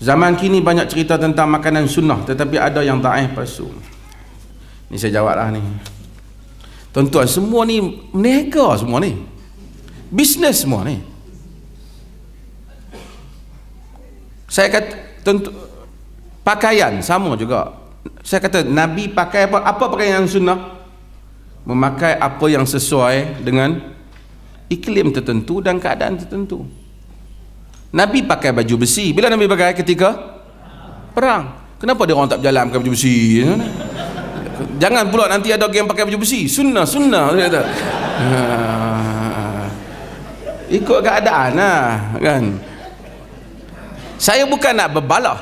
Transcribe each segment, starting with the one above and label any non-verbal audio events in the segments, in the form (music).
Zaman kini banyak cerita tentang makanan sunnah tetapi ada yang tak eh palsu. Ni saya jawablah ni. Tuan-tuan semua ni meniaga semua ni. Bisnes semua ni. Saya kata tentu pakaian sama juga. Saya kata Nabi pakai apa? Apa pakaian yang sunnah? Memakai apa yang sesuai dengan iklim tertentu dan keadaan tertentu. Nabi pakai baju besi. Bila Nabi pakai ketika perang? Kenapa dia orang tak berjalan pakai baju besi? Ya, kan? Jangan pula nanti ada orang pakai baju besi. Sunnah, sunnah. Dia kata. Ah, ikut keadaan lah. Kan? Saya bukan nak berbalah.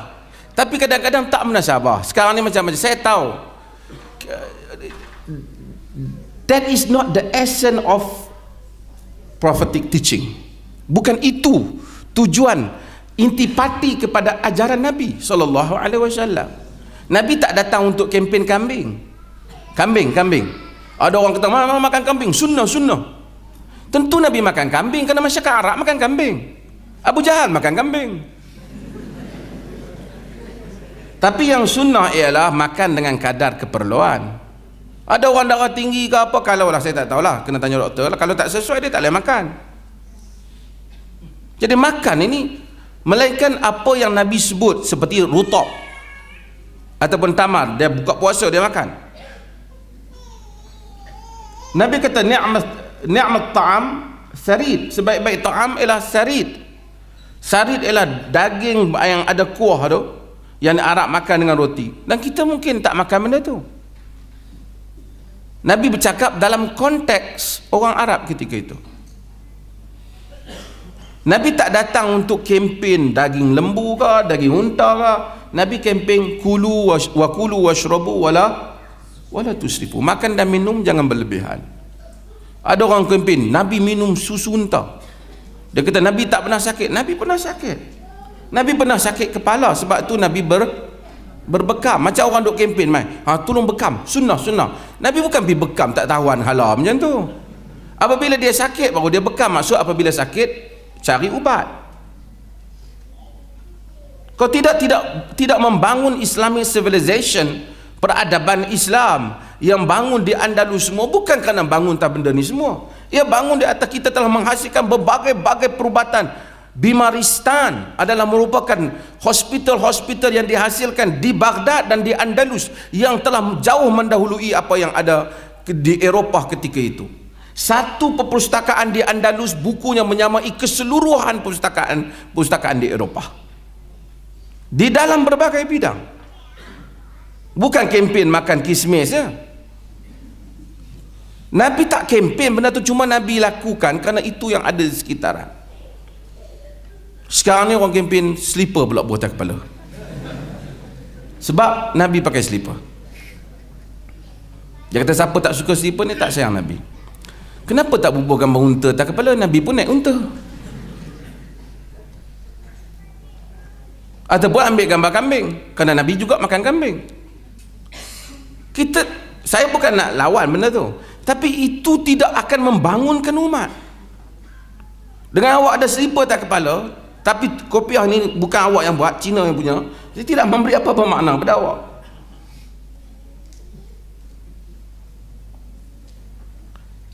Tapi kadang-kadang tak menasabah. Sekarang ni macam-macam. Saya tahu. That is not the essence of prophetic teaching. Bukan itu tujuan intipati kepada ajaran Nabi sallallahu alaihi wasallam. Nabi tak datang untuk kempen kambing. Kambing, kambing. Ada orang kata, "Mana makan kambing? Sunnah, sunnah." Tentu Nabi makan kambing kerana masyarakat Arab makan kambing. Abu Jahal makan kambing. Tapi yang sunnah ialah makan dengan kadar keperluan. Ada orang darah tinggi ke apa kalau lah saya tak tahulah kena tanya doktor lah kalau tak sesuai dia tak boleh makan. Jadi makan ini melainkan apa yang Nabi sebut seperti rutab ataupun tamar dia buka puasa dia makan. Nabi kata ni'mat ni'mat ta'am sarid sebaik-baik ta'am ialah sarid. Sarid ialah daging yang ada kuah tu yang Arab makan dengan roti dan kita mungkin tak makan benda tu. Nabi bercakap dalam konteks orang Arab ketika itu. Nabi tak datang untuk kempen daging lembu ke, daging unta ke. Nabi kempen kulu wa, wa kulu wa syrabu wala wala tusrifu. Makan dan minum jangan berlebihan. Ada orang kempen, Nabi minum susu unta. Dia kata Nabi tak pernah sakit. Nabi pernah sakit. Nabi pernah sakit kepala sebab tu Nabi ber berbekam. Macam orang duk kempen mai. Ha tolong bekam. Sunnah sunnah. Nabi bukan pergi bekam tak tahuan halal macam tu. Apabila dia sakit baru dia bekam. Maksud apabila sakit cari ubat kau tidak tidak tidak membangun Islamic civilization peradaban Islam yang bangun di Andalus semua bukan kerana bangun tak benda ni semua ia bangun di atas kita telah menghasilkan berbagai-bagai perubatan Bimaristan adalah merupakan hospital-hospital yang dihasilkan di Baghdad dan di Andalus yang telah jauh mendahului apa yang ada di Eropah ketika itu satu perpustakaan di Andalus bukunya menyamai keseluruhan perpustakaan perpustakaan di Eropah di dalam berbagai bidang bukan kempen makan kismis ya Nabi tak kempen benda tu cuma Nabi lakukan kerana itu yang ada di sekitaran sekarang ni orang kempen sleeper pula buat kepala sebab Nabi pakai sleeper dia kata siapa tak suka sleeper ni tak sayang Nabi kenapa tak bubuhkan unta tak kepala Nabi pun naik unta ataupun ambil gambar kambing kerana Nabi juga makan kambing kita saya bukan nak lawan benda tu tapi itu tidak akan membangunkan umat dengan awak ada selipar tak kepala tapi kopiah ni bukan awak yang buat Cina yang punya dia tidak memberi apa-apa makna pada awak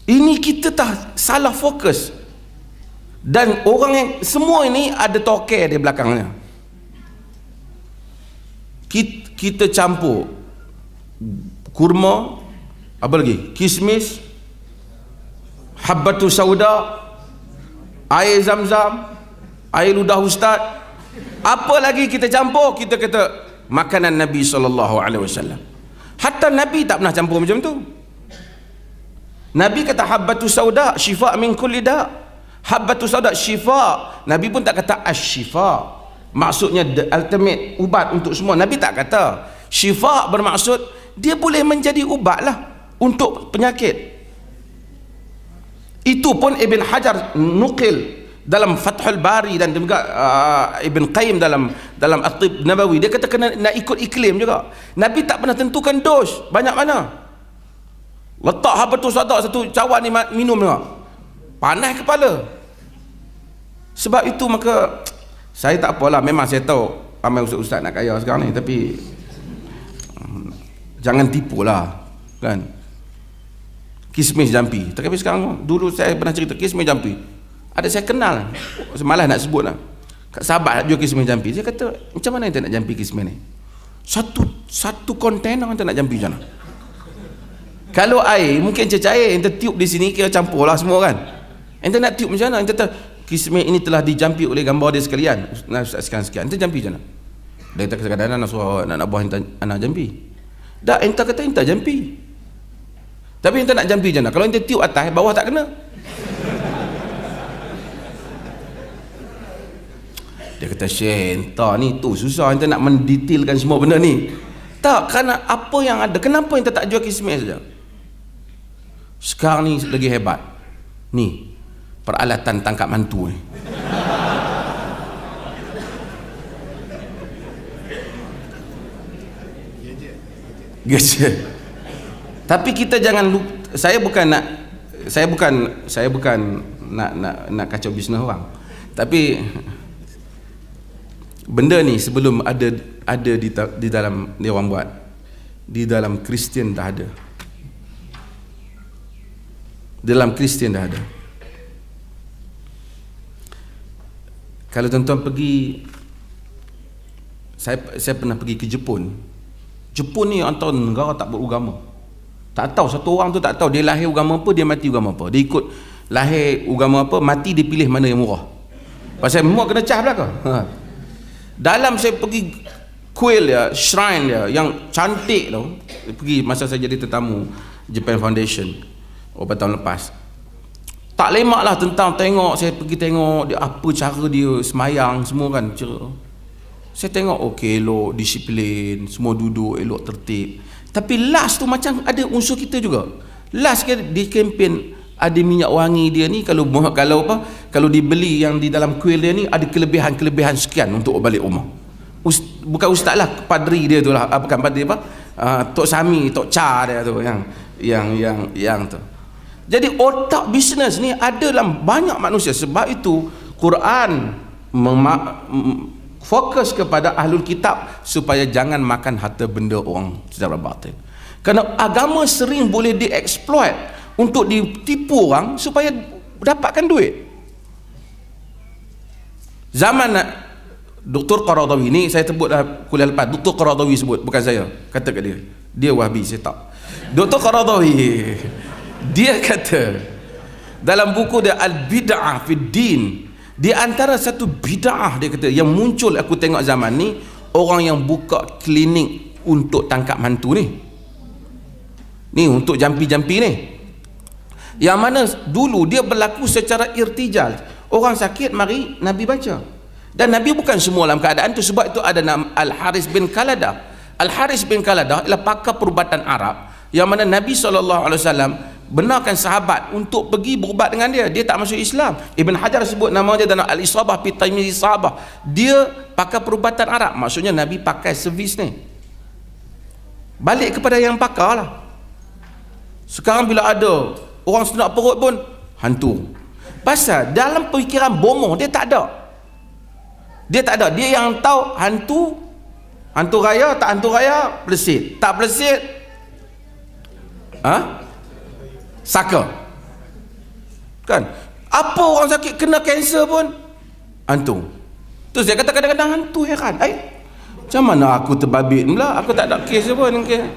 ini kita tak salah fokus dan orang yang semua ini ada toke di belakangnya kita, kita campur kurma apa lagi kismis habbatu sauda air zam-zam air ludah ustaz apa lagi kita campur kita kata makanan Nabi SAW hatta Nabi tak pernah campur macam tu Nabi kata habbatu sauda syifa min kulli da. Habbatu sauda syifa. Nabi pun tak kata asyifa. Maksudnya the ultimate ubat untuk semua. Nabi tak kata. Syifa bermaksud dia boleh menjadi ubat lah untuk penyakit. Itu pun Ibn Hajar nukil dalam Fathul Bari dan juga uh, Ibn Qayyim dalam dalam Atib Nabawi. Dia kata kena nak ikut iklim juga. Nabi tak pernah tentukan dos banyak -mana. Letak hapa tu sadak satu cawan ni minum dengar. Panas kepala. Sebab itu maka saya tak apalah memang saya tahu ramai ustaz-ustaz nak kaya sekarang ni tapi hmm, jangan tipu lah kan kismis jampi tapi sekarang dulu saya pernah cerita kismis jampi ada saya kenal semalam nak sebut lah kat sahabat nak jual kismis jampi Saya kata macam mana kita nak jampi kismis ni satu satu kontainer kita nak jampi macam kalau air mungkin cecair yang tertiup di sini kira campur lah semua kan yang nak tiup macam mana yang kata kismet ini telah dijampi oleh gambar dia sekalian nah, sekian-sekian yang jampi macam mana dia kata kadang-kadang nak suruh anak buah anak jampi tak yang kata yang jampi tapi yang nak jampi macam mana kalau yang tiup atas bawah tak kena dia kata syaitan ni tu susah yang nak mendetailkan semua benda ni tak kerana apa yang ada kenapa yang tak jual kismet saja sekarang ni lagi hebat ni peralatan tangkap mantu ni gadget tapi kita jangan lupa, saya bukan nak saya bukan saya bukan nak nak nak kacau bisnes orang tapi benda ni sebelum ada ada di, di dalam dia orang buat di dalam Kristian dah ada dalam Kristian dah ada kalau tuan-tuan pergi saya saya pernah pergi ke Jepun Jepun ni antara negara tak beragama tak tahu satu orang tu tak tahu dia lahir agama apa dia mati agama apa dia ikut lahir agama apa mati dia pilih mana yang murah pasal semua kena cah belakang ha. dalam saya pergi kuil ya, shrine ya, yang cantik tu pergi masa saya jadi tetamu Japan Foundation beberapa tahun lepas tak lemak lah tentang tengok saya pergi tengok dia apa cara dia semayang semua kan cara. saya tengok ok elok disiplin semua duduk elok tertib tapi last tu macam ada unsur kita juga last di kempen ada minyak wangi dia ni kalau (laughs) kalau apa kalau dibeli yang di dalam kuil dia ni ada kelebihan-kelebihan sekian untuk balik rumah Ust, bukan ustaz lah padri dia tu lah ah, bukan padri apa uh, Tok Sami Tok Cha dia tu yang yang yang yang tu jadi otak bisnes ni ada dalam banyak manusia sebab itu Quran fokus kepada ahlul kitab supaya jangan makan harta benda orang secara batin. Kerana agama sering boleh dieksploit untuk ditipu orang supaya dapatkan duit. Zaman doktor Qaradawi ni saya sebut dah kuliah lepas Doktor Qaradawi sebut bukan saya kata kat dia dia wahabi saya tak Doktor Qaradawi dia kata dalam buku dia al bid'ah fi din di antara satu bid'ah dia kata yang muncul aku tengok zaman ni orang yang buka klinik untuk tangkap mantu ni ni untuk jampi-jampi ni yang mana dulu dia berlaku secara irtijal orang sakit mari Nabi baca dan Nabi bukan semua dalam keadaan tu sebab itu ada nama Al-Haris bin Kaladah Al-Haris bin Kaladah ialah pakar perubatan Arab yang mana Nabi SAW benarkan sahabat untuk pergi berubat dengan dia dia tak masuk Islam Ibn Hajar sebut nama dia dalam Al-Isabah Pitaymiri Sahabah dia pakai perubatan Arab maksudnya Nabi pakai servis ni balik kepada yang pakar lah sekarang bila ada orang senak perut pun hantu pasal dalam pemikiran bomoh dia tak ada dia tak ada dia yang tahu hantu hantu raya tak hantu raya plesit tak plesit ha? saka kan apa orang sakit kena kanser pun hantu terus dia kata kadang-kadang hantu heran eh macam mana aku terbabit pula aku tak ada kes pun okay.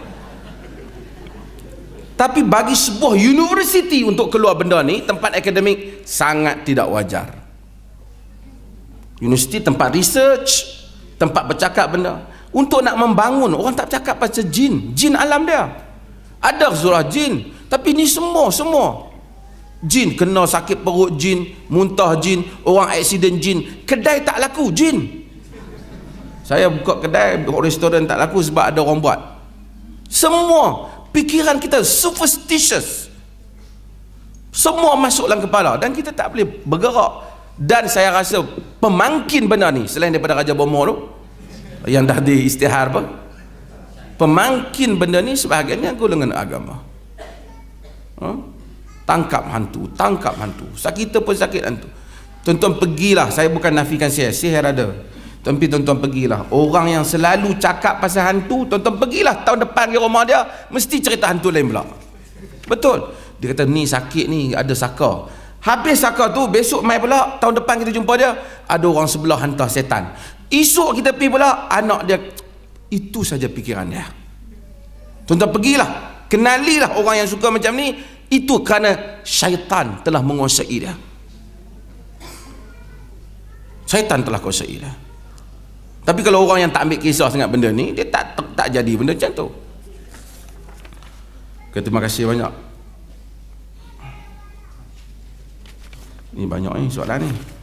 tapi bagi sebuah universiti untuk keluar benda ni tempat akademik sangat tidak wajar universiti tempat research tempat bercakap benda untuk nak membangun orang tak cakap pasal jin jin alam dia ada surah jin tapi ni semua, semua. Jin kena sakit perut jin, muntah jin, orang aksiden jin, kedai tak laku jin. Saya buka kedai, buka restoran tak laku sebab ada orang buat. Semua pikiran kita superstitious. Semua masuk dalam kepala dan kita tak boleh bergerak. Dan saya rasa pemangkin benar ni selain daripada Raja Bomo tu yang dah diistihar apa? Pemangkin benda ni sebahagiannya golongan agama ha? tangkap hantu tangkap hantu sakit pun sakit hantu tuan-tuan pergilah saya bukan nafikan saya sihir ada tapi tuan-tuan pergilah orang yang selalu cakap pasal hantu tuan-tuan pergilah tahun depan di rumah dia mesti cerita hantu lain pula betul dia kata ni sakit ni ada saka habis saka tu besok mai pula tahun depan kita jumpa dia ada orang sebelah hantar setan esok kita pergi pula anak dia itu saja fikiran dia tuan-tuan pergilah kenalilah orang yang suka macam ni itu kerana syaitan telah menguasai dia syaitan telah kuasai dia tapi kalau orang yang tak ambil kisah sangat benda ni dia tak tak, tak jadi benda macam tu okay, terima kasih banyak ni banyak ni soalan ni